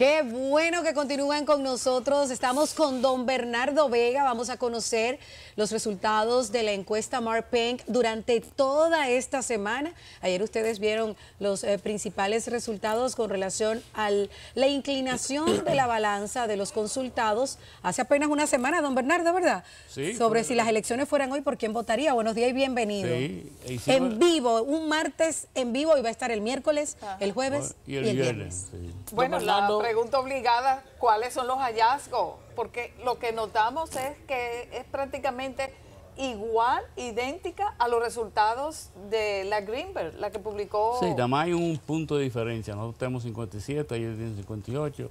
Qué bueno que continúan con nosotros. Estamos con don Bernardo Vega. Vamos a conocer los resultados de la encuesta Mark Pink durante toda esta semana. Ayer ustedes vieron los eh, principales resultados con relación a la inclinación de la balanza de los consultados hace apenas una semana, don Bernardo, ¿verdad? Sí. Sobre si las elecciones fueran hoy, ¿por quién votaría? Buenos días y bienvenido. E en vivo, un martes en vivo y va a estar el miércoles, el jueves y el, viernes. Bueno, la pregunta obligada, ¿cuáles son los hallazgos? Porque lo que notamos es que es prácticamente igual, idéntica a los resultados de la Greenberg, la que publicó... Sí, nada más hay un punto de diferencia. Nosotros tenemos 57, ellos tienen 58.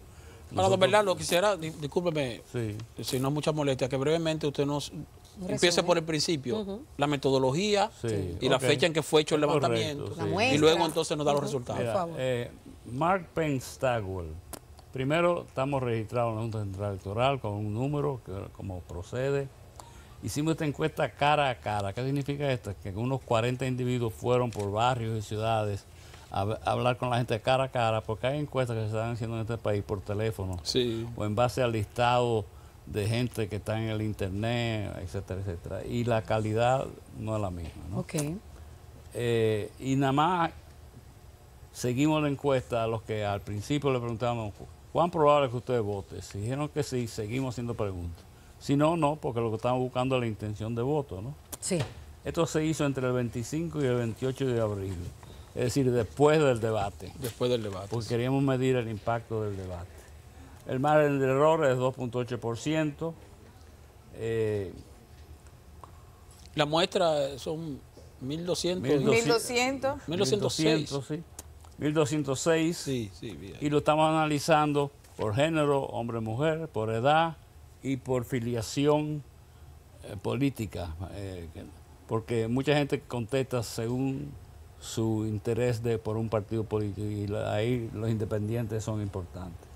Para verdad, lo quisiera, discúlpeme, si no mucha molestia, que brevemente usted nos empiece por el principio, la metodología y la fecha en que fue hecho el levantamiento. Y luego entonces nos da los resultados. Eh, Mark Penn Stagwell Primero, estamos registrados en la Junta Central Electoral con un número, como procede. Hicimos esta encuesta cara a cara. ¿Qué significa esto? Que unos 40 individuos fueron por barrios y ciudades a, hablar con la gente cara a cara, porque hay encuestas que se están haciendo en este país por teléfono o en base al listado de gente que está en el internet, etcétera, etcétera. Y la calidad no es la misma. ¿no? Eh, y nada más seguimos la encuesta a los que al principio le preguntábamos... ¿Cuán probable es que ustedes voten? Si dijeron que sí, seguimos haciendo preguntas. Si no, no, porque lo que estamos buscando es la intención de voto, ¿no? Sí. Esto se hizo entre el 25 y el 28 de abril, es decir, después del debate. Después del debate. Porque queríamos medir el impacto del debate. El margen de error es 2.8%. ciento. Eh, la muestra son 1.200. 1.200. Sí. 1206. Y lo estamos analizando por género, hombre-mujer, por edad y por filiación eh, política. Eh, porque mucha gente contesta según su interés de, por un partido político y ahí los independientes son importantes.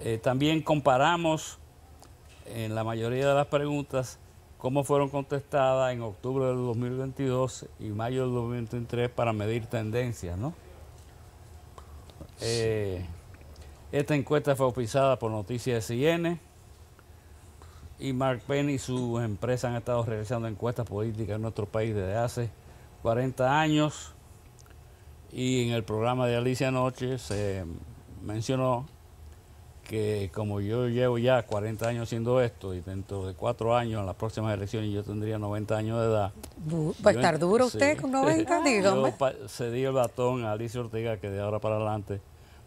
Eh, también comparamos en la mayoría de las preguntas cómo fueron contestadas en octubre del 2022 y mayo del 2023 para medir tendencias, ¿no? Eh, esta encuesta fue Opisada por Noticias CNN y Mark Penn y su empresa han estado realizando encuestas políticas en nuestro país desde hace 40 años y en el programa de Alicia anoche se mencionó que como yo llevo ya 40 años haciendo esto y dentro de cuatro años, en las próximas elecciones, yo tendría 90 años de edad. ¿Va a estar duro usted con 90? Dígame. Yo cedí el batón a Alicia Ortega, que de ahora para adelante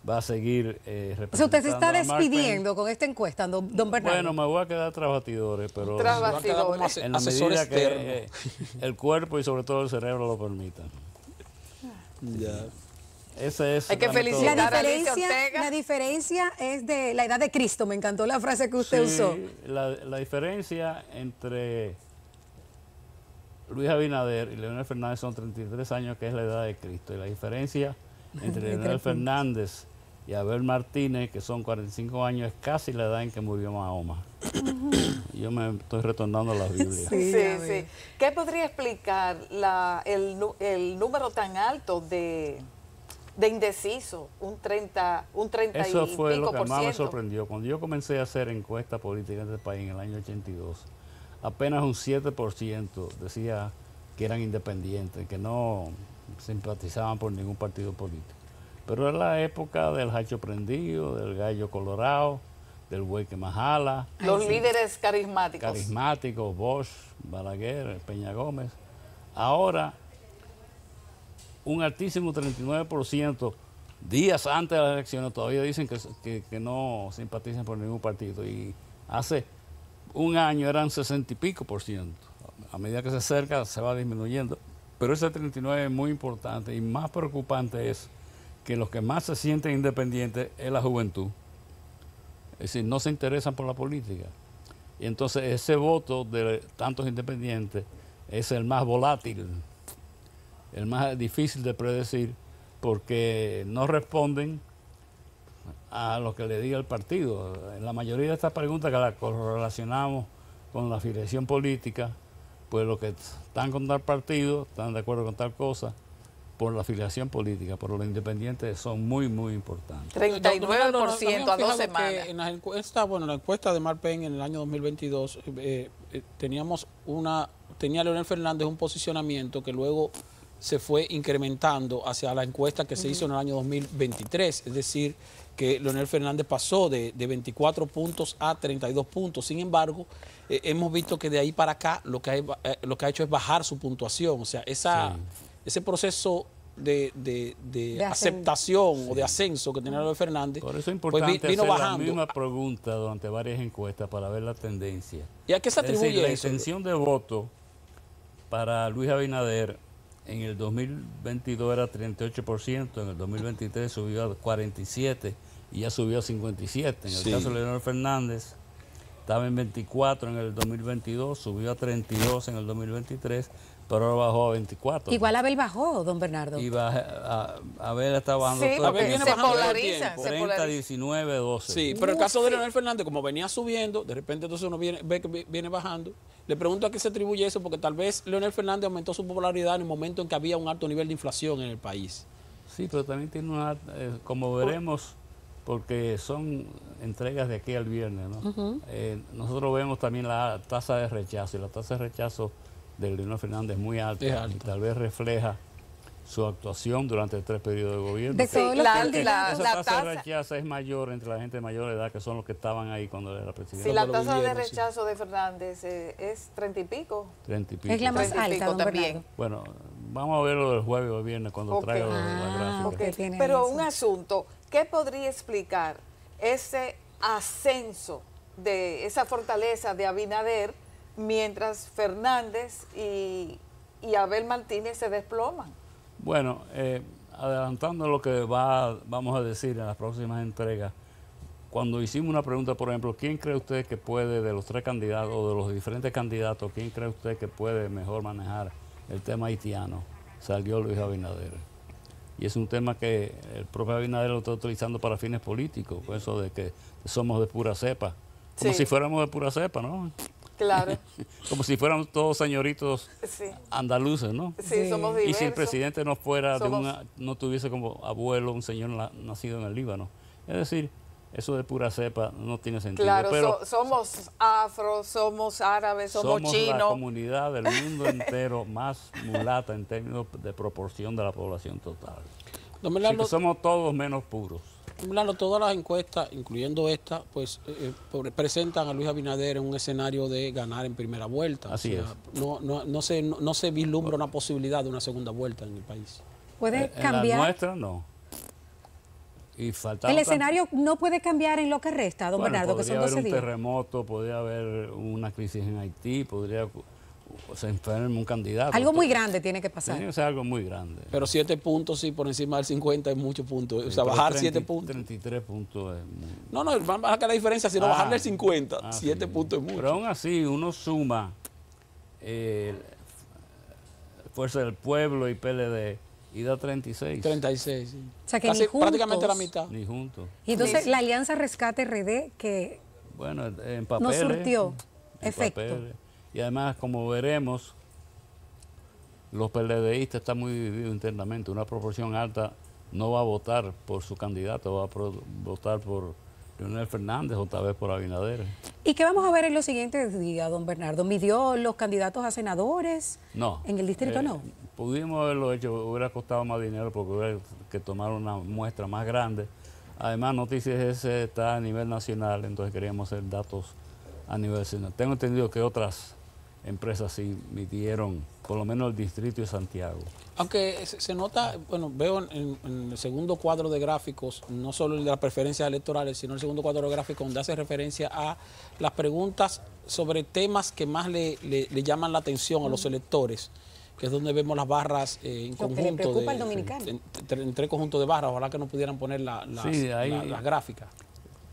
va a seguir eh, representando Usted se está despidiendo con esta encuesta, don, don, Bernardo. Bueno, me voy a quedar tras batidores, pero tras batidores en la medida que eh, el cuerpo y sobre todo el cerebro lo permitan. Ya esa es Hay que felicitar la diferencia, La diferencia es de la edad de Cristo, me encantó la frase que usted usó. La, diferencia entre Luis Abinader y Leonel Fernández son 33 años, que es la edad de Cristo. Y la diferencia entre Leonel Fernández y Abel Martínez, que son 45 años, es casi la edad en que murió Mahoma. Yo me estoy retornando a la Biblia. Sí, sí. sí. ¿Qué podría explicar el número tan alto de de indeciso, un 30, un 30 Eso fue lo que más me sorprendió. Cuando yo comencé a hacer encuestas políticas en este país en el año 82, apenas un 7% decía que eran independientes, que no simpatizaban por ningún partido político. Pero era la época del hacho prendido, del gallo colorado, del hueque que majala. Los líderes carismáticos. Carismáticos, Bosch, Balaguer, Peña Gómez. Ahora un altísimo 39%, días antes de las elecciones, todavía dicen que, no simpatizan por ningún partido. Y hace un año eran 60 y pico por ciento. A medida que se acerca se va disminuyendo. Pero ese 39 es muy importante y más preocupante es que los que más se sienten independientes es la juventud. Es decir, no se interesan por la política. Y entonces ese voto de tantos independientes es el más volátil el más difícil de predecir, porque no responden a lo que le diga el partido. En la mayoría de estas preguntas que las correlacionamos con la afiliación política, pues los que están con tal partido, están de acuerdo con tal cosa, por la afiliación política, por los independientes, son muy, muy importantes. 39% a dos semanas. En la encuesta, bueno, la encuesta de Marpen en el año 2022, eh, eh, teníamos una, tenía Leonel Fernández un posicionamiento que luego se fue incrementando hacia la encuesta que se hizo en el año 2023, es decir, que Leonel Fernández pasó de, 24 puntos a 32 puntos. Sin embargo, eh, hemos visto que de ahí para acá lo que, eh, lo que ha hecho es bajar su puntuación. O sea, ese proceso de, aceptación o de ascenso que tenía Leonel Fernández. Por eso es pues importante hacer la misma pregunta durante varias encuestas para ver la tendencia. ¿Y a qué se atribuye eso? La intención de voto para Luis Abinader en el 2022 era 38%, en el 2023 subió a 47% y ya subió a 57%. En el caso de Leonel Fernández, estaba en 24 en el 2022, subió a 32 en el 2023, pero ahora bajó a 24. Igual Abel bajó, don Bernardo. Y Abel estaba bajando sí, se polariza, se 19, 12. Sí, pero el caso de Leonel Fernández, como venía subiendo, de repente entonces uno viene, ve que viene bajando. Le pregunto a qué se atribuye eso, porque tal vez Leonel Fernández aumentó su popularidad en el momento en que había un alto nivel de inflación en el país. Sí, pero también tiene una, eh, como veremos, porque son entregas de aquí al viernes, ¿no? Eh, nosotros vemos también la tasa de rechazo y la tasa de rechazo de Leonel Fernández muy alta, Y tal vez refleja su actuación durante tres periodos de gobierno. De la, la, tasa, de rechazo es mayor entre la gente de mayor edad que son los que estaban ahí cuando era presidente. si la tasa de rechazo de Fernández eh, es treinta y pico. Treinta y pico. Es la más alta, también. Bueno, vamos a verlo el jueves o viernes cuando traiga la ah, gráfica. Pero un asunto, ¿qué podría explicar ese ascenso de esa fortaleza de Abinader mientras Fernández y, Abel Martínez se desploman. Bueno, eh, adelantando lo que va, vamos a decir en las próximas entregas, cuando hicimos una pregunta, por ejemplo, ¿quién cree usted que puede, de los tres candidatos o de los diferentes candidatos, quién cree usted que puede mejor manejar el tema haitiano? Salió Luis Abinader. Y es un tema que el propio Abinader lo está utilizando para fines políticos, pues eso de que somos de pura cepa. Como si fuéramos de pura cepa, ¿no? Claro. Como si fuéramos todos señoritos andaluces, ¿no? Sí, somos diversos. Y si el presidente no fuera de una, no tuviese como abuelo un señor nacido en el Líbano. Es decir, eso de pura cepa no tiene sentido. Claro, somos afro, somos árabes, somos, somos chinos. Somos la comunidad del mundo entero más mulata en términos de proporción de la población total somos todos menos puros. Bernardo, todas las encuestas, incluyendo esta, pues eh, eh, presentan a Luis Abinader en un escenario de ganar en primera vuelta. Así es. No, no, no, se, no, se vislumbra una posibilidad de una segunda vuelta en el país. ¿Puede cambiar? Eh, en la nuestra, no. Y el escenario no puede cambiar en lo que resta, don Bernardo, que son días. Podría haber un terremoto, podría haber una crisis en Haití, podría se enferme un candidato. Algo muy grande tiene que pasar. Tiene que ser algo muy grande. Pero siete puntos, sí, por encima del 50 es mucho puntos. o sea, bajar 7 puntos. 33 puntos es mucho. No, no, bajar la diferencia, sino ah, bajarle el 50. 7 ah, puntos es mucho. Pero aún así, uno suma eh, Fuerza del Pueblo y PLD y da 36. 36, sí. O sea, que Casi, prácticamente la mitad. Ni juntos. Y entonces la Alianza Rescate RD que... Bueno, No surtió. efecto. Y además, como veremos, los PLDistas están muy divididos internamente. Una proporción alta no va a votar por su candidato, va a votar por Leonel Fernández o tal vez por Abinader. ¿Y qué vamos a ver en los siguientes días, don Bernardo? ¿Midió los candidatos a senadores? No. ¿En el distrito eh, no? Pudimos haberlo hecho, hubiera costado más dinero porque hubiera que tomar una muestra más grande. Además, Noticias S está a nivel nacional, entonces queríamos hacer datos a nivel nacional. Tengo entendido que otras empresas sí midieron, por lo menos el distrito de Santiago. Aunque se nota, bueno, veo en, el segundo cuadro de gráficos, no solo el de las preferencias electorales, sino el segundo cuadro de gráficos donde hace referencia a las preguntas sobre temas que más le, llaman la atención a los electores que es donde vemos las barras eh, en conjunto. de, dominicano. En, tres conjuntos de barras, ojalá que no pudieran poner la, las, las gráficas.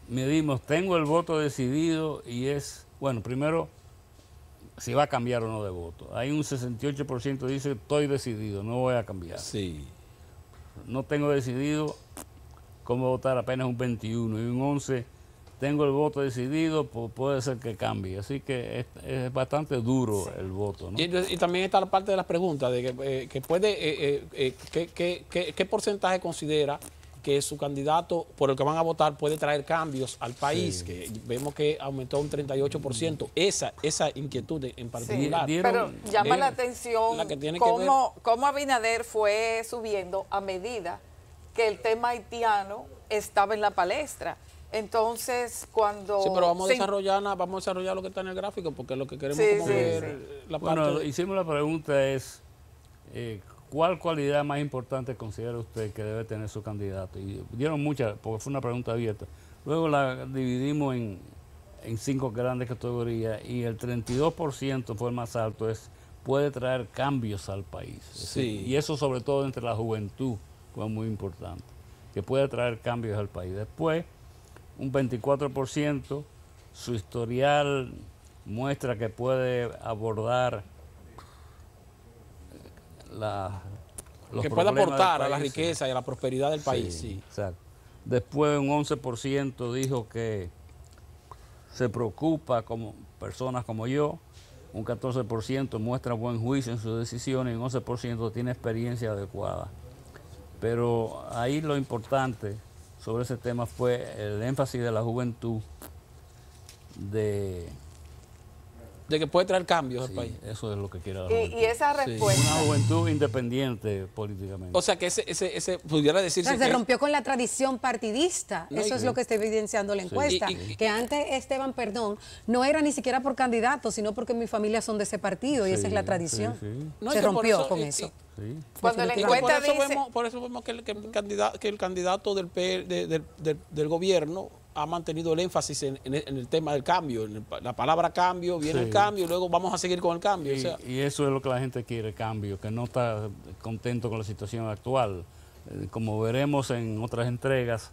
Medimos, tengo el voto decidido y es, bueno, primero si va a cambiar o no de voto. Hay un 68% que dice, estoy decidido, no voy a cambiar. Sí. No tengo decidido cómo votar apenas un 21 y un 11. Tengo el voto decidido, puede ser que cambie. Así que es, bastante duro el voto. Y, también está la parte de las preguntas, de que, eh, que puede, eh, eh, ¿qué porcentaje considera que su candidato por el que van a votar puede traer cambios al país, que vemos que aumentó un 38%. Mm. Esa, esa inquietud en particular. pero llama la atención cómo, Abinader fue subiendo a medida que el tema haitiano estaba en la palestra. Entonces, cuando... Sí, pero vamos, A, desarrollar, vamos a desarrollar lo que está en el gráfico, porque lo que queremos ver Bueno, hicimos la pregunta es, eh, ¿Cuál cualidad más importante considera usted que debe tener su candidato? Y dieron muchas, porque fue una pregunta abierta. Luego la dividimos en, cinco grandes categorías y el 32% fue el más alto, es puede traer cambios al país. y eso sobre todo entre la juventud fue muy importante, que puede traer cambios al país. Después, un 24%, su historial muestra que puede abordar la, que pueda aportar a la riqueza y a la prosperidad del país. Sí, Exacto. Después un 11% dijo que se preocupa como personas como yo, un 14% muestra buen juicio en sus decisiones y un 11% tiene experiencia adecuada. Pero ahí lo importante sobre ese tema fue el énfasis de la juventud de de que puede traer cambios al país. Eso es lo que quiere la Y, esa respuesta. Una juventud independiente políticamente. O sea, que ese, ese, pudiera decirse. O sea, se rompió con la tradición partidista. eso es lo que está evidenciando la encuesta. que antes, Esteban, perdón, no era ni siquiera por candidato, sino porque mi familia son de ese partido y esa es la tradición. No, se rompió con eso. Sí. Cuando la encuesta por Eso vemos, que el, candidato, del, del gobierno ha mantenido el énfasis en, el tema del cambio. la palabra cambio, viene el cambio, luego vamos a seguir con el cambio. Y, eso es lo que la gente quiere, cambio, que no está contento con la situación actual. Eh, como veremos en otras entregas,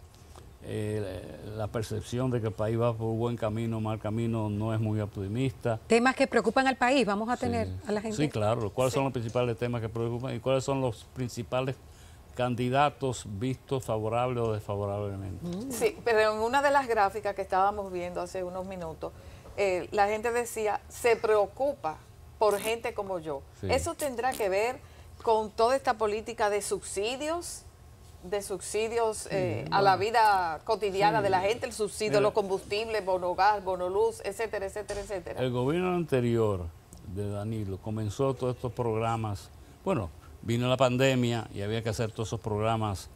eh, la percepción de que el país va por buen camino, mal camino, no es muy optimista. Temas que preocupan al país, vamos a tener a la gente. Sí, claro. ¿Cuáles son los principales temas que preocupan y cuáles son los principales candidatos vistos favorable o desfavorablemente. Mm. Sí, pero en una de las gráficas que estábamos viendo hace unos minutos, eh, la gente decía, se preocupa por gente como yo. Eso tendrá que ver con toda esta política de subsidios de subsidios eh, a la vida cotidiana de la gente, el subsidio a los combustibles, bono gas, bono etcétera, etcétera, etcétera. El gobierno anterior de Danilo comenzó todos estos programas, bueno, Vino la pandemia y había que hacer todos esos programas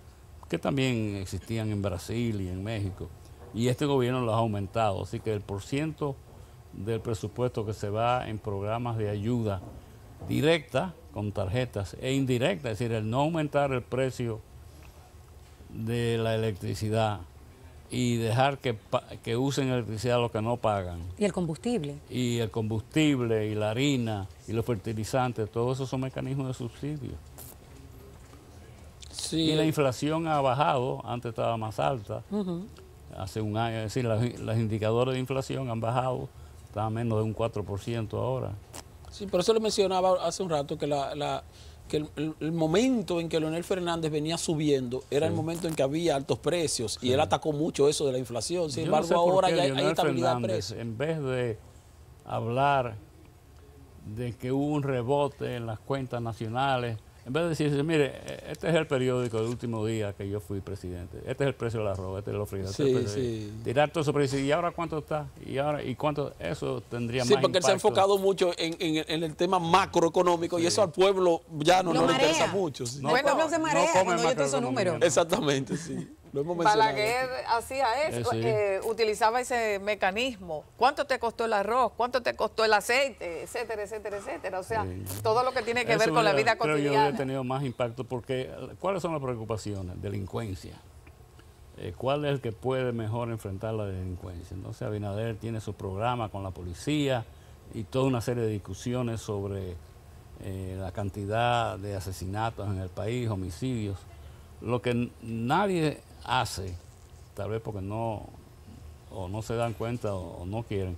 que también existían en Brasil y en México. Y este gobierno los ha aumentado, así que el porciento del presupuesto que se va en programas de ayuda directa con tarjetas e indirecta, es decir, el no aumentar el precio de la electricidad y dejar que, que usen electricidad lo que no pagan. Y el combustible. Y el combustible, y la harina, y los fertilizantes, todos esos son mecanismos de subsidio. Sí. Y la inflación ha bajado, antes estaba más alta, hace un año, es decir, los indicadores de inflación han bajado, está a menos de un 4% ahora. Sí, por eso le mencionaba hace un rato que la que el, momento en que Leonel Fernández venía subiendo era el momento en que había altos precios y él atacó mucho eso de la inflación. Sin embargo, ahora ya hay estabilidad de precios. En vez de hablar de que hubo un rebote en las cuentas nacionales, en vez de decirse, mire, e-, este es el periódico del último día que yo fui presidente, este es el precio del arroz, este es el ofrecido. Este tirar todo pero decir, ¿y ahora cuánto está? ¿Y ahora y cuánto? Eso tendría más Sí, porque se ha enfocado mucho en, el tema macroeconómico y eso al pueblo ya no, le interesa mucho. No, el no se marea cuando yo esos números. Exactamente, sí. Lo hemos Balaguer hacía eso, eh, eh, utilizaba ese mecanismo. ¿Cuánto te costó el arroz? ¿Cuánto te costó el aceite? Etcétera, etcétera, etcétera. O sea, todo lo que tiene que ver con la vida cotidiana. Creo yo tenido más impacto porque ¿cuáles son las preocupaciones? Delincuencia. Eh, ¿Cuál es el que puede mejor enfrentar la delincuencia? No sé, Abinader tiene su programa con la policía y toda una serie de discusiones sobre la cantidad de asesinatos en el país, homicidios. Lo que nadie hace, tal vez porque no, o no se dan cuenta o, no quieren,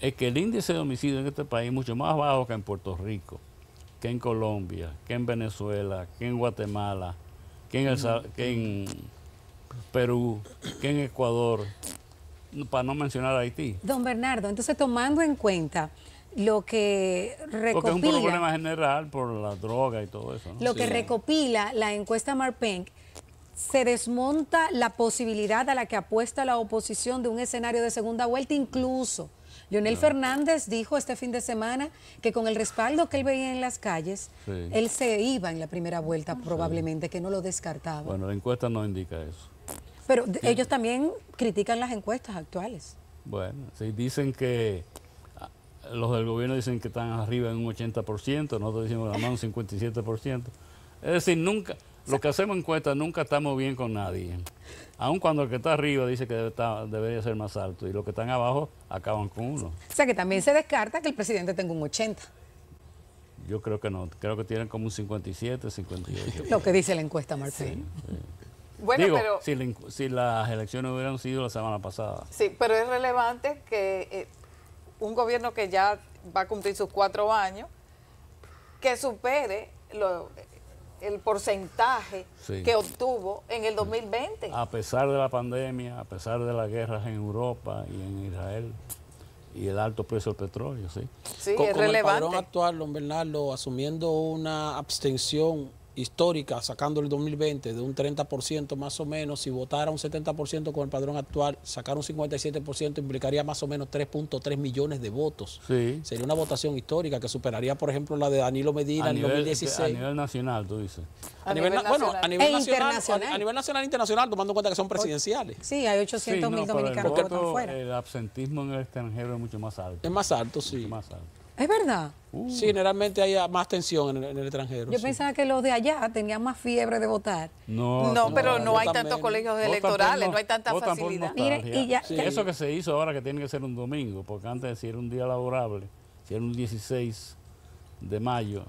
es que el índice de homicidio en este país es mucho más bajo que en Puerto Rico, que en Colombia, que en Venezuela, que en Guatemala, que en, Perú, que en Ecuador, para no mencionar Haití. Don Bernardo, entonces tomando en cuenta lo que recopila... Porque es un problema general por la droga y todo eso. Lo que recopila la encuesta Marpenk se desmonta la posibilidad a la que apuesta la oposición de un escenario de segunda vuelta, incluso. Lionel Fernández dijo este fin de semana que con el respaldo que él veía en las calles, él se iba en la primera vuelta probablemente, que no lo descartaba. Bueno, la encuesta no indica eso. Pero ellos también critican las encuestas actuales. Bueno, si dicen que ah, los del gobierno dicen que están arriba en un 80%, nosotros decimos que un 57%. Es decir, nunca, lo que hacemos encuestas nunca estamos bien con nadie. Aun cuando el que está arriba dice que debería ser más alto y los que están abajo acaban con uno. O sea que también se descarta que el presidente tenga un 80. Yo creo que no, creo que tienen como un 57, 58. Lo que dice la encuesta, Martín. Bueno, pero, si, las elecciones hubieran sido la semana pasada. Sí, pero es relevante que eh, un gobierno que ya va a cumplir sus cuatro años, que supere lo, el porcentaje que obtuvo en el 2020. A pesar de la pandemia, a pesar de las guerras en Europa y en Israel y el alto precio del petróleo, sí. Sí, con, es relevante. El padrón actual, don Bernardo, asumiendo una abstención histórica, sacando el 2020 de un 30% más o menos, si votara un 70% con el padrón actual, sacar un 57% implicaría más o menos 3.3 millones de votos. Sí. Sería una votación histórica que superaría, por ejemplo, la de Danilo Medina en nivel, 2016. A nivel nacional, tú dices. A, nivel, nacional. Bueno, a nivel e nacional, internacional. A, nivel nacional e internacional, tomando en cuenta que son presidenciales. Sí, hay 800 mil dominicanos que votan fuera. El absentismo en el extranjero es mucho más alto. Es más alto, sí. más alto. Es verdad. Uh. Sí, generalmente hay más tensión en el, extranjero. Yo pensaba que los de allá tenían más fiebre de votar. No, pero no, hay tantos colegios electorales, no, hay tanta facilidad. y eso que se hizo ahora que tiene que ser un domingo, porque antes si era un día laborable, si era un 16 de mayo,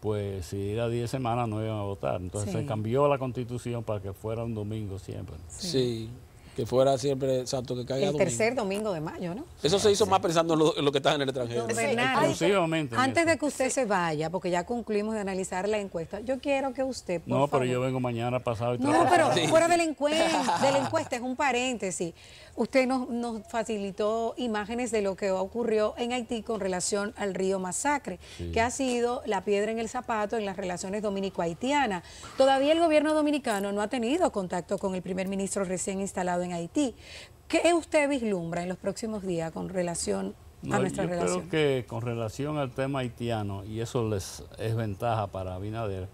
pues si era 10 semanas no iban a votar. Entonces se cambió la constitución para que fuera un domingo siempre. sí que fuera siempre, exacto, que caiga El tercer domingo. de mayo, ¿no? Eso se hizo más pensando en lo, que está en el extranjero. Exclusivamente. Antes de que usted se vaya, porque ya concluimos de analizar la encuesta, yo quiero que usted, por No, pero yo vengo mañana pasado y No, pero fuera de la, encuesta, de la encuesta, es un paréntesis. Usted nos, nos facilitó imágenes de lo que ocurrió en Haití con relación al río Masacre, que ha sido la piedra en el zapato en las relaciones dominico-haitianas. Todavía el gobierno dominicano no ha tenido contacto con el primer ministro recién instalado en Haití. ¿Qué usted vislumbra en los próximos días con relación a nuestra yo Creo que con relación al tema haitiano, y eso les es ventaja para Abinader,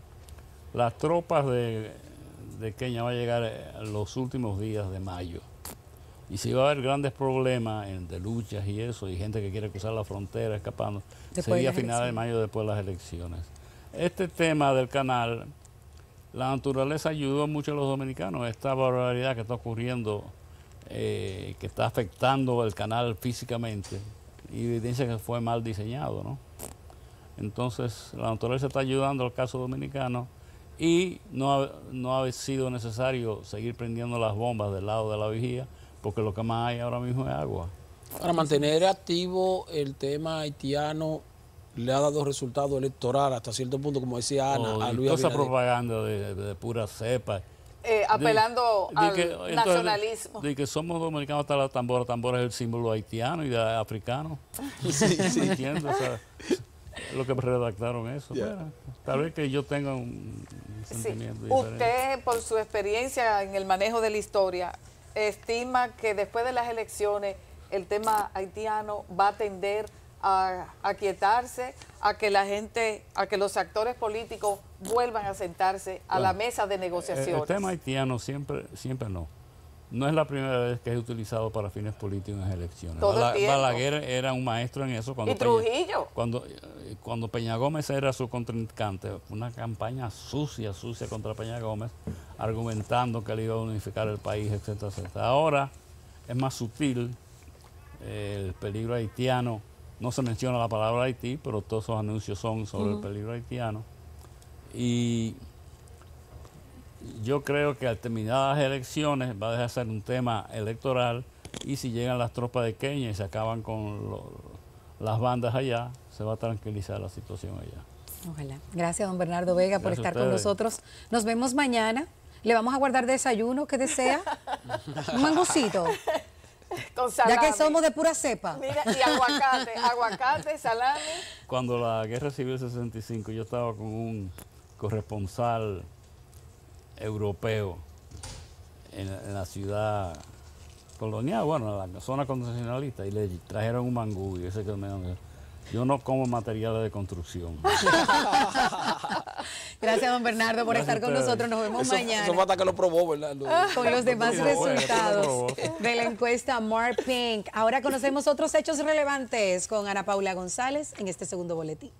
las tropas de, de Kenia van a llegar eh, los últimos días de mayo. Y si va a haber grandes problemas de luchas y eso, y gente que quiere cruzar la frontera escapando, sería final de mayo después de las elecciones. Este tema del canal la naturaleza ayudó mucho a los dominicanos, esta barbaridad que está ocurriendo, eh, que está afectando el canal físicamente, y evidencia que fue mal diseñado, ¿no? Entonces, la naturaleza está ayudando al caso dominicano y no ha, no ha sido necesario seguir prendiendo las bombas del lado de la vigía, porque lo que más hay ahora mismo es agua. Para mantener activo el tema haitiano le ha dado resultado electoral hasta cierto punto, como decía Ana, oh, a Luis Toda esa propaganda de, pura cepa. Eh, apelando al nacionalismo. De, que somos dominicanos hasta la tambora. Tambora es el símbolo haitiano y africano. Sí, sí. Entiendo, lo que redactaron eso. tal vez que yo tenga un sentimiento Usted, por su experiencia en el manejo de la historia, estima que después de las elecciones el tema haitiano va a tender a, quietarse, a que la gente, a que los actores políticos vuelvan a sentarse a la mesa de eh, eh, negociaciones. El tema haitiano siempre, siempre no. No es la primera vez que es utilizado para fines políticos en las elecciones. Balaguer era un maestro en eso. Cuando ¿Y Trujillo? Eh, cuando, Peña Gómez era su contrincante, una campaña sucia, sucia contra Peña Gómez, argumentando que él iba a unificar el país, etcétera, etcétera. Ahora es más sutil el peligro haitiano no se menciona la palabra Haití, pero todos esos anuncios son sobre el peligro haitiano. Y yo creo que al terminar las elecciones va a dejar de ser un tema electoral y si llegan las tropas de Kenia y se acaban con las bandas allá, se va a tranquilizar la situación allá. Ojalá. Gracias, don Bernardo Vega, por estar con nosotros. Nos vemos mañana. Le vamos a guardar desayuno que desea. Un mangocito. Ya que somos de pura cepa. Mira, y aguacate, aguacate, salami. Cuando la guerra civil 65, yo estaba con un corresponsal europeo en, la ciudad colonial, bueno, en la zona concesionalista, y le trajeron un mangú ese que Yo no como materiales de construcción. Gracias, don Bernardo, por estar con nosotros. Nos vemos mañana. Eso fue que lo probó, ¿verdad? Con los demás resultados de la encuesta Mark Pink. Ahora conocemos otros hechos relevantes con Ana Paula González en este segundo boletín.